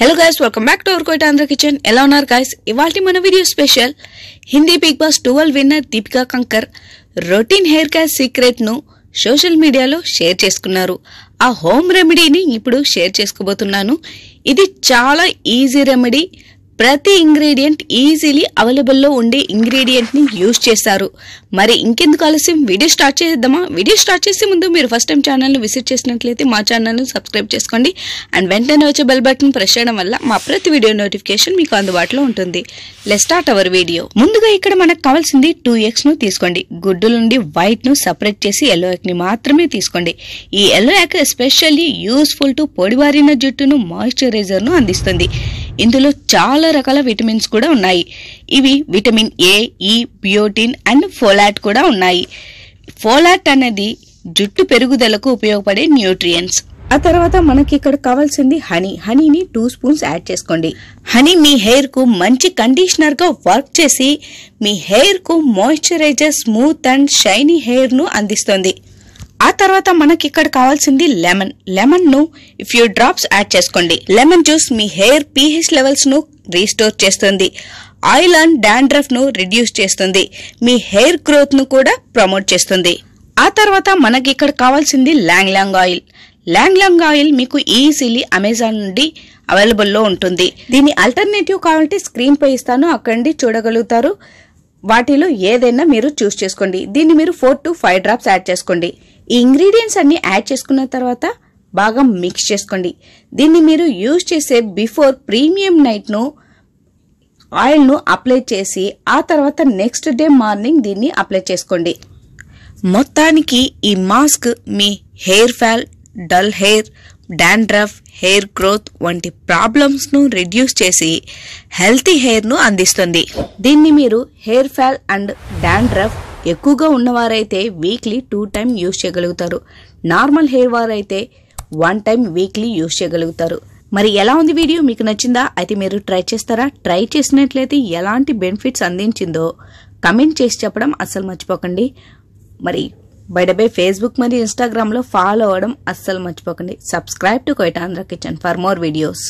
hello guys welcome back to our Koit Andhra kitchen ఎలా ఉన్నారు guys ఇవాళ మన video special Hindi Bigg Boss twelve winner Deepika Kakar routine hair care సీక్రెట్ను social మీడియాలో షేర్ చేసుకున్నారు ఆ హోమ్ రెమెడీని ఇప్పుడు షేర్ చేసుకోబోతున్నాను ఇది చాలా ఈజీ రెమెడీ ప్రతి ఇంగ్రీడియంట్ ఈజీలీ అవైలబుల్లో ఉండే ని యూజ్ చేస్తారు మరి ఇంకెందుకు ఆలస్యం వీడియో స్టార్ట్ చేద్దామా వీడియో స్టార్ట్ చేసే ముందు మీరు ఫస్ట్ టైం ఛానల్ని విజిట్ చేసినట్లయితే మా ఛానల్ని సబ్స్క్రైబ్ చేసుకోండి అండ్ వెంటనే వచ్చే బెల్ బటన్ ప్రెస్ చేయడం వల్ల మా ప్రతి వీడియో నోటిఫికేషన్ మీకు అందుబాటులో ఉంటుంది లెట్ స్టార్ట్ అవర్ వీడియో ముందుగా ఇక్కడ మనకు కావాల్సింది టూ ను తీసుకోండి గుడ్డు నుండి వైట్ను సపరేట్ చేసి ఎల్లో ని మాత్రమే తీసుకోండి ఈ ఎల్లో ఎక్ ఎస్పెషల్లీ యూస్ఫుల్ టు పొడివారిన జుట్టును మాయిశ్చరైజర్ను అందిస్తుంది ఇందులో చాలా రకాల విటమిన్స్ కూడా ఉన్నాయి ఇవి విటమిన్ ఏ ఈ బియోటిన్ అండ్ ఫోలాట్ కూడా ఉన్నాయి ఫోలాట్ అనేది జుట్టు పెరుగుదలకు ఉపయోగపడే న్యూట్రియంట్స్ ఆ తర్వాత మనకి ఇక్కడ కావాల్సింది హనీ హనీని టూ స్పూన్స్ యాడ్ చేసుకోండి హనీ మీ హెయిర్ కు మంచి కండిషనర్ గా వర్క్ చేసి మీ హెయిర్ కు moisturiser smooth and shiny hair ను అందిస్తుంది ఆ తర్వాత మనకి ఇక్కడ కావాల్సింది లెమన్ లెమన్ ను ఫ్యూ డ్రాప్స్ యాడ్ చేసుకోండి లెమన్ జ్యూస్ మీ హెయిర్ పీహెచ్ లెవెల్స్ ను రీస్టోర్ చేస్తుంది ఆయిల్ అండ్ డాండ్రఫ్ ను రిడ్యూస్ చేస్తుంది మీ హెయిర్ గ్రోత్ ను కూడా ప్రమోట్ చేస్తుంది ఆ తర్వాత మనకి ఇక్కడ కావాల్సింది long long oil long long oil మీకు ఈజీలీ అమెజాన్ నుండి అవైలబుల్లో ఉంటుంది దీని ఆల్టర్నేటివ్ కావాలంటే స్క్రీన్ పై ఇస్తాను అక్కడి చూడగలుగుతారు వాటిలో ఏదైనా మీరు చూస్ చేసుకోండి దీన్ని మీరు four to five drops add చేసుకోండి ఈ ఇంగ్రీడియంట్స్ అన్ని యాడ్ చేసుకున్న తర్వాత బాగా మిక్స్ చేసుకోండి దీన్ని మీరు యూజ్ చేసే బిఫోర్ ప్రీమియం నైట్ను ఆయిల్ను అప్లై చేసి ఆ తర్వాత నెక్స్ట్ డే మార్నింగ్ దీన్ని అప్లై చేసుకోండి మొత్తానికి ఈ మాస్క్ మీ hair fall dull hair dandruff hair growth వంటి ప్రాబ్లమ్స్ను రిడ్యూస్ చేసి హెల్తీ హెయిర్ను అందిస్తుంది దీన్ని మీరు హెయిర్ ఫాల్ అండ్ డాండ్రఫ్ ఎక్కువగా ఉన్నవారైతే వీక్లీ టూ టైం యూస్ చేయగలుగుతారు నార్మల్ హెయిర్ వారైతే వన్ టైం వీక్లీ యూస్ చేయగలుగుతారు మరి ఎలా ఉంది వీడియో మీకు నచ్చిందా అయితే మీరు ట్రై చేస్తారా ట్రై చేసినట్లయితే ఎలాంటి బెనిఫిట్స్ అందించిందో కమెంట్ చేసి చెప్పడం అస్సలు మర్చిపోకండి మరి బై ఫేస్బుక్ మరియు ఇన్స్టాగ్రామ్లో ఫాలో అవ్వడం అస్సలు మర్చిపోకండి సబ్స్క్రైబ్ టు కొయిటాంధ్ర కిచెన్ ఫర్ మోర్ వీడియోస్